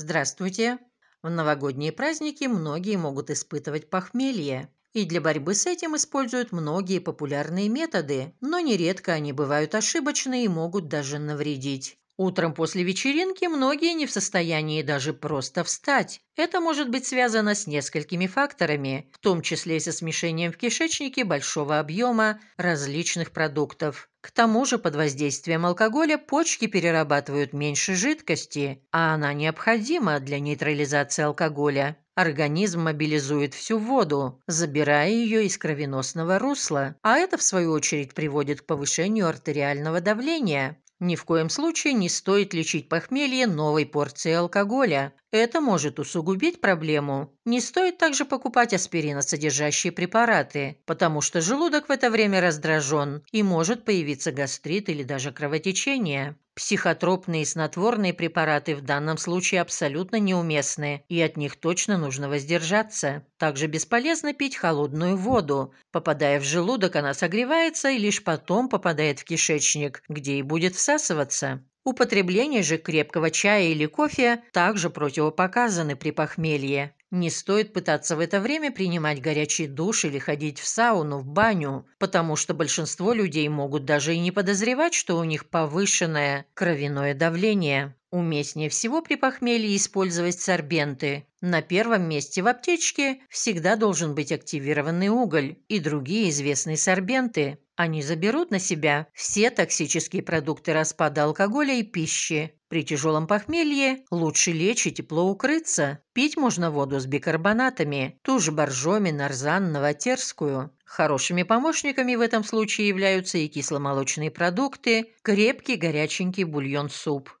Здравствуйте! В новогодние праздники многие могут испытывать похмелье. И для борьбы с этим используют многие популярные методы, но нередко они бывают ошибочны и могут даже навредить. Утром после вечеринки многие не в состоянии даже просто встать. Это может быть связано с несколькими факторами, в том числе и со смешением в кишечнике большого объема различных продуктов. К тому же под воздействием алкоголя почки перерабатывают меньше жидкости, а она необходима для нейтрализации алкоголя. Организм мобилизует всю воду, забирая ее из кровеносного русла, а это, в свою очередь, приводит к повышению артериального давления. Ни в коем случае не стоит лечить похмелье новой порцией алкоголя, это может усугубить проблему. Не стоит также покупать аспириносодержащие препараты, потому что желудок в это время раздражен и может появиться гастрит или даже кровотечение. Психотропные и снотворные препараты в данном случае абсолютно неуместны, и от них точно нужно воздержаться. Также бесполезно пить холодную воду. Попадая в желудок, она согревается и лишь потом попадает в кишечник, где и будет всасываться. Употребление же крепкого чая или кофе также противопоказаны при похмелье. Не стоит пытаться в это время принимать горячий душ или ходить в сауну, в баню, потому что большинство людей могут даже и не подозревать, что у них повышенное кровяное давление. Уместнее всего при похмелье использовать сорбенты. На первом месте в аптечке всегда должен быть активированный уголь и другие известные сорбенты. Они заберут на себя все токсические продукты распада алкоголя и пищи. При тяжелом похмелье лучше лечь и тепло укрыться. Пить можно воду с бикарбонатами, ту же боржоми, нарзан, новотерскую. Хорошими помощниками в этом случае являются и кисломолочные продукты, крепкий горяченький бульон-суп.